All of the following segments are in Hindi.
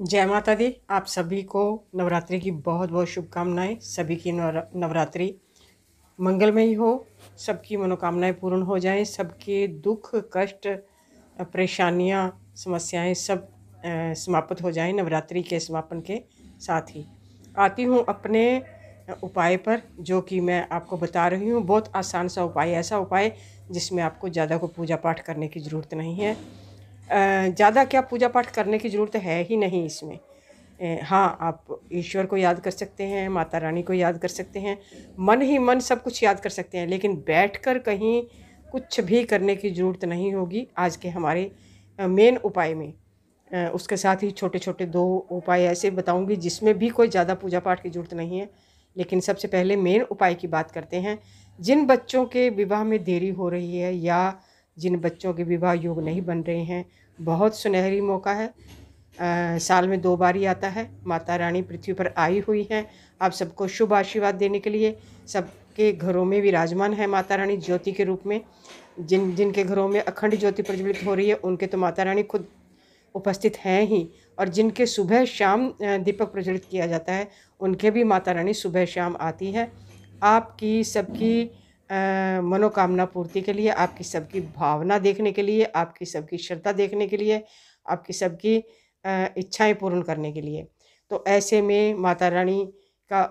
जय माता दी आप सभी को नवरात्रि की बहुत बहुत शुभकामनाएं सभी की नवरात्रि मंगलमय हो सबकी मनोकामनाएं पूर्ण हो जाएं सबके दुख कष्ट परेशानियां समस्याएं सब समाप्त हो जाएं नवरात्रि के समापन के साथ ही आती हूँ अपने उपाय पर जो कि मैं आपको बता रही हूँ बहुत आसान सा उपाय ऐसा उपाय जिसमें आपको ज़्यादा को पूजा पाठ करने की ज़रूरत नहीं है ज़्यादा क्या पूजा पाठ करने की ज़रूरत है ही नहीं इसमें हाँ आप ईश्वर को याद कर सकते हैं माता रानी को याद कर सकते हैं मन ही मन सब कुछ याद कर सकते हैं लेकिन बैठकर कहीं कुछ भी करने की ज़रूरत नहीं होगी आज के हमारे मेन उपाय में उसके साथ ही छोटे छोटे दो उपाय ऐसे बताऊंगी जिसमें भी कोई ज़्यादा पूजा पाठ की ज़रूरत नहीं है लेकिन सबसे पहले मेन उपाय की बात करते हैं जिन बच्चों के विवाह में देरी हो रही है या जिन बच्चों के विवाह योग नहीं बन रहे हैं बहुत सुनहरी मौका है आ, साल में दो बार ही आता है माता रानी पृथ्वी पर आई हुई हैं आप सबको शुभ आशीर्वाद देने के लिए सबके घरों में विराजमान है माता रानी ज्योति के रूप में जिन जिनके घरों में अखंड ज्योति प्रज्वलित हो रही है उनके तो माता रानी खुद उपस्थित हैं ही और जिनके सुबह शाम दीपक प्रज्वलित किया जाता है उनके भी माता रानी सुबह शाम आती है आपकी सबकी मनोकामना पूर्ति के लिए आपकी सबकी भावना देखने के लिए आपकी सबकी श्रद्धा देखने के लिए आपकी सबकी इच्छाएं पूर्ण करने के लिए तो ऐसे में माता रानी का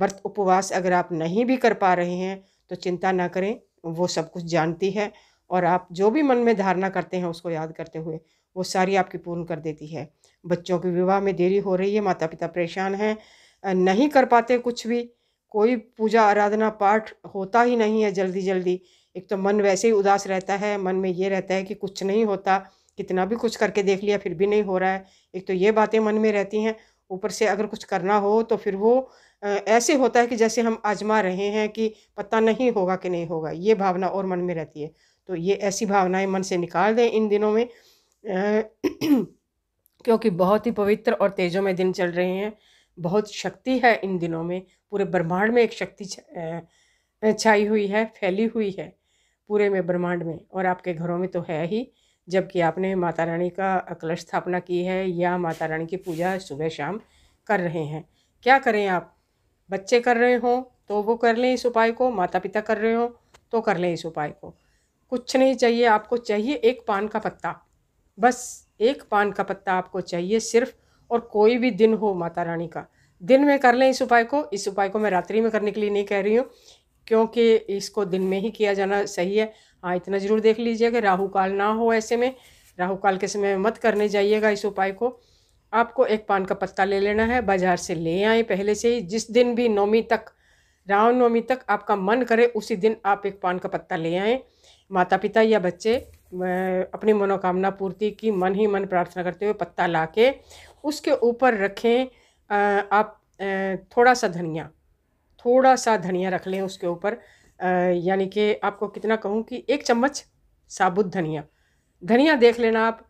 व्रत उपवास अगर आप नहीं भी कर पा रहे हैं तो चिंता ना करें वो सब कुछ जानती है और आप जो भी मन में धारणा करते हैं उसको याद करते हुए वो सारी आपकी पूर्ण कर देती है बच्चों के विवाह में देरी हो रही है माता पिता परेशान हैं नहीं कर पाते कुछ भी कोई पूजा आराधना पाठ होता ही नहीं है जल्दी जल्दी एक तो मन वैसे ही उदास रहता है मन में ये रहता है कि कुछ नहीं होता कितना भी कुछ करके देख लिया फिर भी नहीं हो रहा है एक तो ये बातें मन में रहती हैं ऊपर से अगर कुछ करना हो तो फिर वो ऐसे होता है कि जैसे हम आजमा रहे हैं कि पता नहीं होगा कि नहीं होगा ये भावना और मन में रहती है तो ये ऐसी भावनाएं मन से निकाल दें इन दिनों में क्योंकि बहुत ही पवित्र और तेजों में दिन चल रहे हैं बहुत शक्ति है इन दिनों में पूरे ब्रह्मांड में एक शक्ति छाई हुई है फैली हुई है पूरे में ब्रह्मांड में और आपके घरों में तो है ही जबकि आपने माता रानी का कलश स्थापना की है या माता रानी की पूजा सुबह शाम कर रहे हैं क्या करें आप बच्चे कर रहे हों तो वो कर लें इस उपाय को माता पिता कर रहे हों तो कर लें इस उपाय को कुछ नहीं चाहिए आपको चाहिए एक पान का पत्ता बस एक पान का पत्ता आपको चाहिए सिर्फ और कोई भी दिन हो माता रानी का दिन में कर लें इस उपाय को इस उपाय को मैं रात्रि में करने के लिए नहीं कह रही हूँ क्योंकि इसको दिन में ही किया जाना सही है हाँ इतना ज़रूर देख लीजिए कि राहु काल ना हो ऐसे में राहु काल के समय मत करने जाइएगा इस उपाय को आपको एक पान का पत्ता ले लेना है बाज़ार से ले आए पहले से ही जिस दिन भी नौमी तक रामनवमी तक आपका मन करे उसी दिन आप एक पान का पत्ता ले आए माता पिता या बच्चे अपनी मनोकामना पूर्ति की मन ही मन प्रार्थना करते हुए पत्ता ला के उसके ऊपर रखें आप थोड़ा सा धनिया थोड़ा सा धनिया रख लें उसके ऊपर यानी कि आपको कितना कहूँ कि एक चम्मच साबुत धनिया धनिया देख लेना आप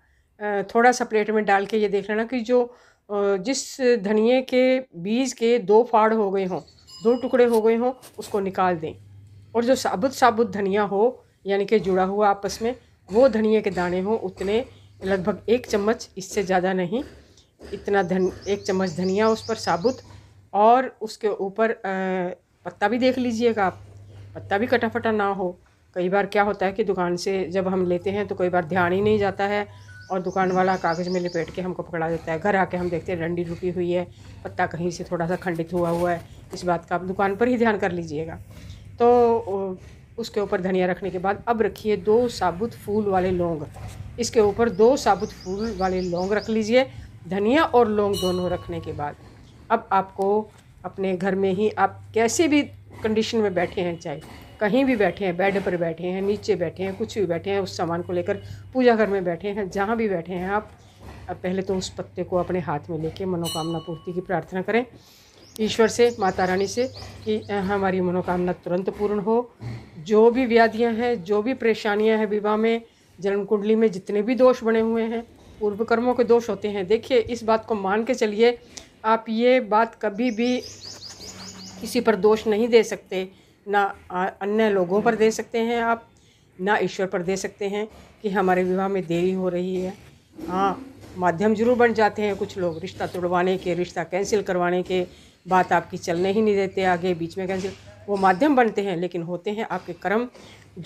थोड़ा सा प्लेट में डाल के ये देख लेना कि जो जिस धनिए के बीज के दो फाड़ हो गए हों दो टुकड़े हो गए हों उसको निकाल दें और जो साबुत साबुत धनिया हो यानी कि जुड़ा हुआ आपस में वो धनिए के दाने हों उतने लगभग एक चम्मच इससे ज़्यादा नहीं इतना धन एक चम्मच धनिया उस पर साबुत और उसके ऊपर पत्ता भी देख लीजिएगा आप पत्ता भी कटाफटा ना हो कई बार क्या होता है कि दुकान से जब हम लेते हैं तो कई बार ध्यान ही नहीं जाता है और दुकान वाला कागज़ में लपेट के हमको पकड़ा देता है घर आके हम देखते हैं डंडी रुकी हुई है पत्ता कहीं से थोड़ा सा खंडित हुआ हुआ है इस बात का आप दुकान पर ही ध्यान कर लीजिएगा तो उसके ऊपर धनिया रखने के बाद अब रखिए दो साबुत फूल वाले लौंग इसके ऊपर दो साबुत फूल वाले लौंग रख लीजिए धनिया और लौंग दोनों रखने के बाद अब आपको अपने घर में ही आप कैसे भी कंडीशन में बैठे हैं चाहे कहीं भी बैठे हैं बेड पर बैठे हैं नीचे बैठे हैं कुछ भी बैठे हैं उस सामान को लेकर पूजा घर में बैठे हैं जहाँ भी बैठे हैं आप अब पहले तो उस पत्ते को अपने हाथ में लेके मनोकामना पूर्ति की प्रार्थना करें ईश्वर से माता रानी से कि हमारी मनोकामना तुरंत पूर्ण हो जो भी व्याधियाँ हैं जो भी परेशानियाँ हैं विवाह में जन्म कुंडली में जितने भी दोष बने हुए हैं पूर्व कर्मों के दोष होते हैं देखिए इस बात को मान के चलिए आप ये बात कभी भी किसी पर दोष नहीं दे सकते ना अन्य लोगों पर दे सकते हैं आप ना ईश्वर पर दे सकते हैं कि हमारे विवाह में देरी हो रही है हाँ माध्यम जरूर बन जाते हैं कुछ लोग रिश्ता तोड़वाने के रिश्ता कैंसिल करवाने के बात आपकी चलने ही नहीं देते आगे बीच में कैंसिल वो माध्यम बनते हैं लेकिन होते हैं आपके कर्म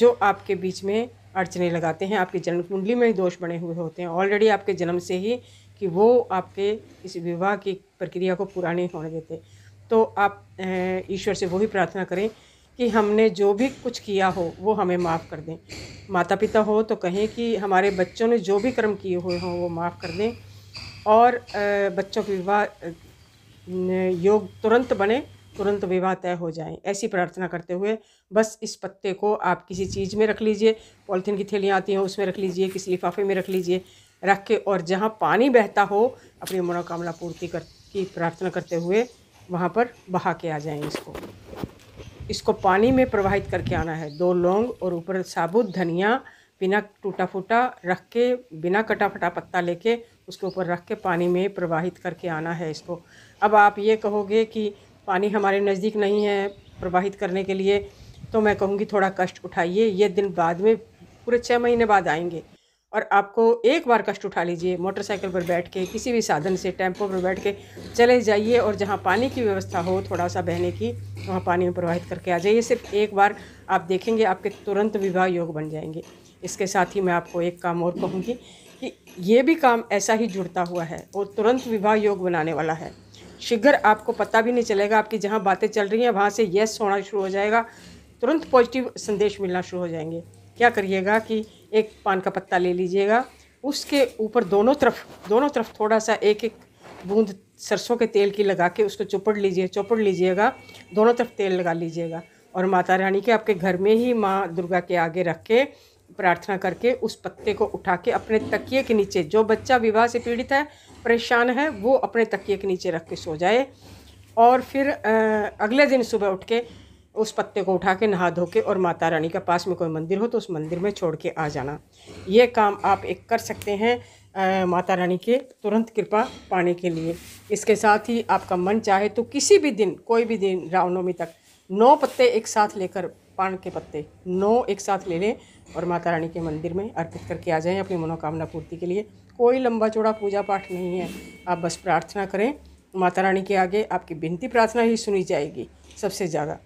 जो आपके बीच में अड़चने लगाते हैं आपकी जन्म कुंडली में दोष बने हुए होते हैं ऑलरेडी आपके जन्म से ही कि वो आपके इस विवाह की प्रक्रिया को पूरा नहीं होने देते तो आप ईश्वर से वही प्रार्थना करें कि हमने जो भी कुछ किया हो वो हमें माफ़ कर दें माता पिता हो तो कहें कि हमारे बच्चों ने जो भी कर्म किए हुए हों वो माफ़ कर दें और बच्चों के विवाह योग तुरंत बने तुरंत विवाह तय हो जाए ऐसी प्रार्थना करते हुए बस इस पत्ते को आप किसी चीज़ में रख लीजिए पॉलिथीन की थैलियाँ आती हैं उसमें रख लीजिए किसी लिफाफे में रख लीजिए रख के और जहाँ पानी बहता हो अपनी मनोकामना पूर्ति कर की प्रार्थना करते हुए वहाँ पर बहा के आ जाएँ इसको इसको पानी में प्रवाहित करके आना है दो लौंग और ऊपर साबुत धनिया बिना टूटा फूटा रख के बिना कटा फटा पत्ता लेके उसके ऊपर रख के पानी में प्रवाहित करके आना है इसको अब आप ये कहोगे कि पानी हमारे नज़दीक नहीं है प्रवाहित करने के लिए तो मैं कहूँगी थोड़ा कष्ट उठाइए ये दिन बाद में पूरे छः महीने बाद आएंगे और आपको एक बार कष्ट उठा लीजिए मोटरसाइकिल पर बैठ के किसी भी साधन से टेम्पो पर बैठ के चले जाइए और जहाँ पानी की व्यवस्था हो थोड़ा सा बहने की वहाँ पानी में प्रवाहित करके आ जाइए सिर्फ एक बार आप देखेंगे आपके तुरंत विवाह योग बन जाएंगे इसके साथ ही मैं आपको एक काम और कहूँगी कि ये भी काम ऐसा ही जुड़ता हुआ है और तुरंत विवाह योग बनाने वाला है शीघ्र आपको पता भी नहीं चलेगा आपकी जहाँ बातें चल रही हैं वहाँ से यस होना शुरू हो जाएगा तुरंत पॉजिटिव संदेश मिलना शुरू हो जाएंगे क्या करिएगा कि एक पान का पत्ता ले लीजिएगा उसके ऊपर दोनों तरफ दोनों तरफ थोड़ा सा एक एक बूंद सरसों के तेल की लगा के उसको चौपड़ लीजिए चौपड़ लीजिएगा दोनों तरफ तेल लगा लीजिएगा और माता रानी के आपके घर में ही माँ दुर्गा के आगे रख के प्रार्थना करके उस पत्ते को उठा के अपने तकिए के नीचे जो बच्चा विवाह से पीड़ित है परेशान है वो अपने तकिए के नीचे रख के सो जाए और फिर अगले दिन सुबह उठ के उस पत्ते को उठा के नहा धो के और माता रानी का पास में कोई मंदिर हो तो उस मंदिर में छोड़ के आ जाना ये काम आप एक कर सकते हैं आ, माता रानी के तुरंत कृपा पाने के लिए इसके साथ ही आपका मन चाहे तो किसी भी दिन कोई भी दिन रामनवमी तक नौ पत्ते एक साथ लेकर पान के पत्ते नौ एक साथ ले लें और माता रानी के मंदिर में अर्पित करके आ जाएं अपनी मनोकामना पूर्ति के लिए कोई लंबा चौड़ा पूजा पाठ नहीं है आप बस प्रार्थना करें माता रानी के आगे आपकी विनती प्रार्थना ही सुनी जाएगी सबसे ज़्यादा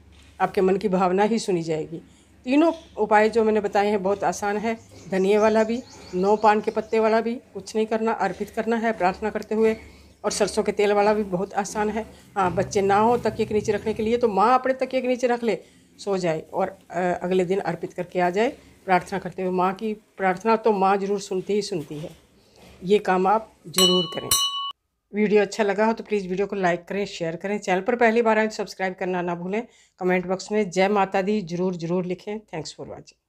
आपके मन की भावना ही सुनी जाएगी तीनों उपाय जो मैंने बताए हैं बहुत आसान है धनिए वाला भी नौ पान के पत्ते वाला भी कुछ नहीं करना अर्पित करना है प्रार्थना करते हुए और सरसों के तेल वाला भी बहुत आसान है हाँ बच्चे ना हो तकिए के नीचे रखने के लिए तो माँ अपने तकिए के नीचे रख ले सो जाए और अगले दिन अर्पित करके आ जाए प्रार्थना करते हुए माँ की प्रार्थना तो माँ ज़रूर सुनती ही सुनती है ये काम आप ज़रूर करें वीडियो अच्छा लगा हो तो प्लीज़ वीडियो को लाइक करें शेयर करें चैनल पर पहली बार आए तो सब्सक्राइब करना ना भूलें कमेंट बॉक्स में जय माता दी जरूर जरूर लिखें थैंक्स फॉर वॉचिंग